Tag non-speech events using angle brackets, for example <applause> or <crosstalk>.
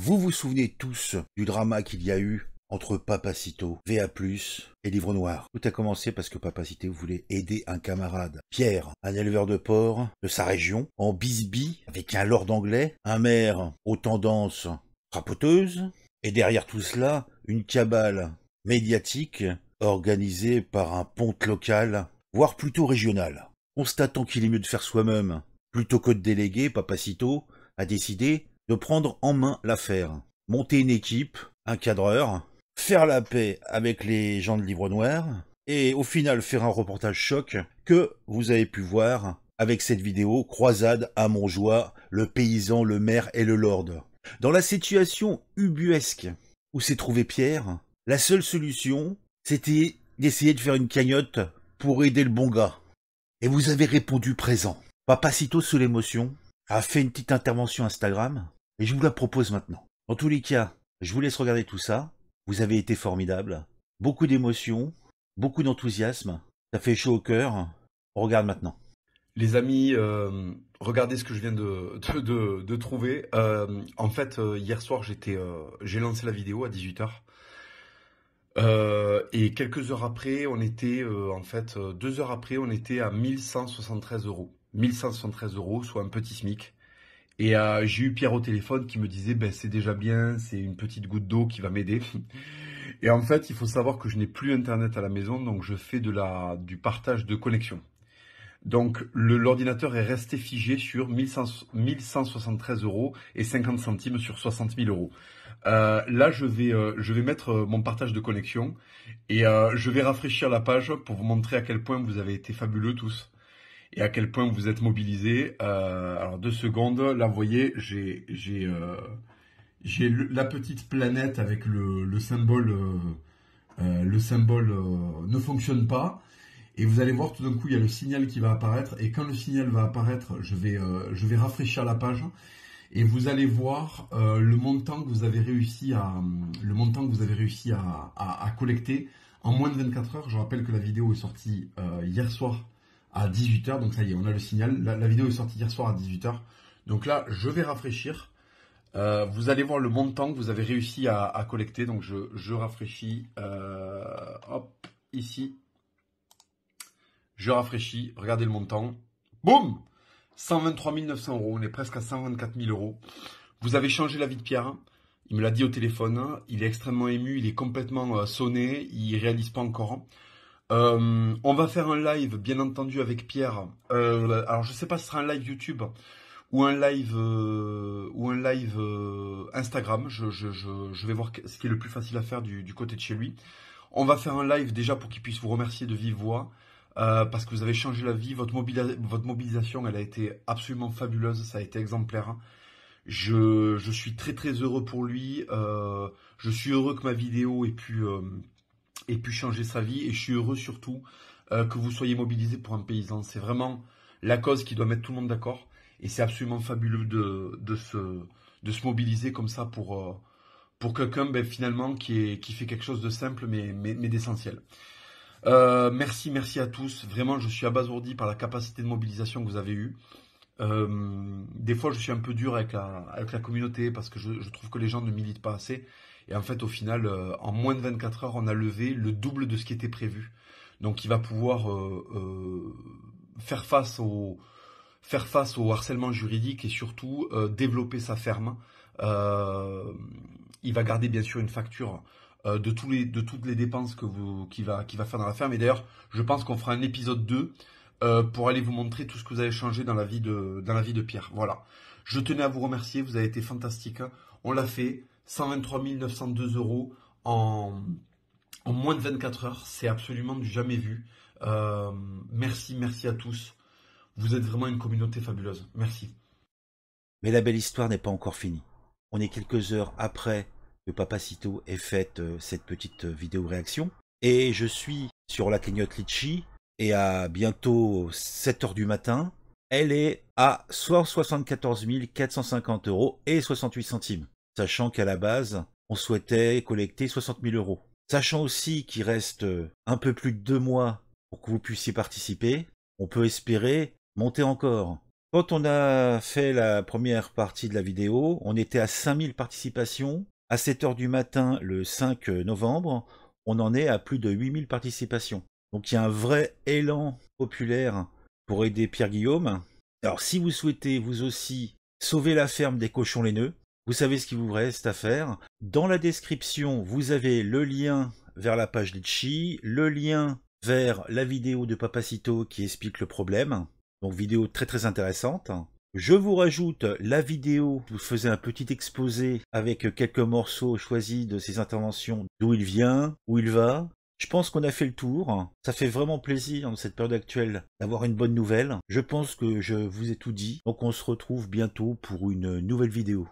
Vous vous souvenez tous du drama qu'il y a eu entre Papacito, VA+, et Livre Noir. Tout a commencé parce que Papacito voulait aider un camarade, Pierre, un éleveur de porc de sa région, en bisbis avec un lord anglais, un maire aux tendances rapoteuses, et derrière tout cela, une cabale médiatique organisée par un ponte local, voire plutôt régional. Constatant qu'il est mieux de faire soi-même plutôt que de déléguer, Papacito a décidé de prendre en main l'affaire, monter une équipe, un cadreur, faire la paix avec les gens de Livre Noir, et au final faire un reportage choc que vous avez pu voir avec cette vidéo Croisade à Montjoie, le paysan, le maire et le lord. Dans la situation ubuesque où s'est trouvé Pierre, la seule solution, c'était d'essayer de faire une cagnotte pour aider le bon gars. Et vous avez répondu présent. Papacito, sous l'émotion, a fait une petite intervention Instagram et je vous la propose maintenant. En tous les cas, je vous laisse regarder tout ça. Vous avez été formidable. Beaucoup d'émotions, beaucoup d'enthousiasme. Ça fait chaud au cœur. regarde maintenant. Les amis, euh, regardez ce que je viens de, trouver. Euh, en fait, euh, hier soir, j'ai lancé la vidéo à 18h. et quelques heures après, on était, en fait, deux heures après, on était à 1173 euros. 1173 euros, soit un petit SMIC. Et euh, j'ai eu Pierre au téléphone qui me disait, ben, c'est déjà bien, c'est une petite goutte d'eau qui va m'aider. <laughs> Et en fait, il faut savoir que je n'ai plus Internet à la maison, donc je fais de la, du partage de connexion. Donc l'ordinateur est resté figé sur 1173 euros et 50 centimes sur 60 000 euros. Euh, là, je vais, euh, je vais mettre mon partage de connexion et je vais rafraîchir la page pour vous montrer à quel point vous avez été fabuleux tous et à quel point vous êtes mobilisé. Euh, alors deux secondes, là vous voyez, j'ai j'ai euh, la petite planète avec le, le symbole euh, le symbole ne fonctionne pas. Et vous allez voir tout d'un coup, il y a le signal qui va apparaître. Et quand le signal va apparaître, je vais, je vais rafraîchir la page. Et vous allez voir le montant que vous avez réussi à, le montant que vous avez réussi à, à, collecter en moins de 24 heures. Je rappelle que la vidéo est sortie hier soir à 18h. Donc ça y est, on a le signal. La, vidéo est sortie hier soir à 18h. Donc là, je vais rafraîchir. Euh, vous allez voir le montant que vous avez réussi à, collecter. Donc je, rafraîchis. Euh, hop, ici. Je rafraîchis. Regardez le montant. Boum 123 900 euros. On est presque à 124 000 euros. Vous avez changé la vie de Pierre. Il me l'a dit au téléphone. Il est extrêmement ému. Il est complètement euh, sonné. Il réalise pas encore. Euh, on va faire un live, bien entendu, avec Pierre. Euh, alors, je sais pas si ce sera un live YouTube ou un live euh, ou un live Instagram. Je, je, je, vais voir ce qui est le plus facile à faire du, côté de chez lui. On va faire un live déjà pour qu'il puisse vous remercier de vive voix. parce que vous avez changé la vie, votre, mobilisation, elle a été absolument fabuleuse, ça a été exemplaire. Je, je suis très très heureux pour lui, je suis heureux que ma vidéo ait pu et puis changer sa vie. Et je suis heureux surtout euh, que vous soyez mobilisés pour un paysan. C'est vraiment la cause qui doit mettre tout le monde d'accord. Et c'est absolument fabuleux de, de, se, de se mobiliser comme ça pour, euh, pour quelqu'un ben, finalement qui, est, qui fait quelque chose de simple mais, mais, mais d'essentiel. Euh, merci, merci à tous. Vraiment, je suis abasourdi par la capacité de mobilisation que vous avez eue. Euh, des fois, je suis un peu dur avec la, avec la communauté parce que je, je, trouve que les gens ne militent pas assez. Et en fait, au final, euh, en moins de 24 heures, on a levé le double de ce qui était prévu. Donc, il va pouvoir euh, euh faire face au faire face au harcèlement juridique et surtout euh, développer sa ferme. il va garder bien sûr une facture de tous les de toutes les dépenses que va qui va faire dans la ferme. Et d'ailleurs, je pense qu'on fera un épisode 2 euh, pour aller vous montrer tout ce que vous avez changé dans la vie de, dans la vie de Pierre. Voilà. Je tenais à vous remercier, vous avez été fantastique. On l'a fait, 123 902 euros en, moins de 24 heures, c'est absolument du jamais vu. Euh, merci, merci à tous. Vous êtes vraiment une communauté fabuleuse. Merci. Mais la belle histoire n'est pas encore finie. On est quelques heures après que Papacito ait fait euh, cette petite vidéo réaction. Et je suis sur la clignote Litchi et à bientôt 7 heures du matin. Elle est à 174 450 euros et 68 centimes. Sachant qu'à la base, on souhaitait collecter 60 000 euros. Sachant aussi qu'il reste un peu plus de deux mois pour que vous puissiez participer, on peut espérer monter encore. Quand on a fait la première partie de la vidéo, on était à 5000 participations. À 7 heures du matin, le 5 novembre, on en est à plus de 8000 participations. Donc il y a un vrai élan populaire pour aider Pierre Guillaume. Alors si vous souhaitez vous aussi sauver la ferme des cochons laineux, vous savez ce qu'il vous reste à faire. Dans la description, vous avez le lien vers la page Litchi, le lien vers la vidéo de Papacito qui explique le problème. Donc vidéo très très intéressante. Je vous rajoute la vidéo où je faisais un petit exposé avec quelques morceaux choisis de ses interventions, d'où il vient, où il va, je pense qu'on a fait le tour. Ça fait vraiment plaisir dans cette période actuelle d'avoir une bonne nouvelle. Je pense que je vous ai tout dit. Donc on se retrouve bientôt pour une nouvelle vidéo.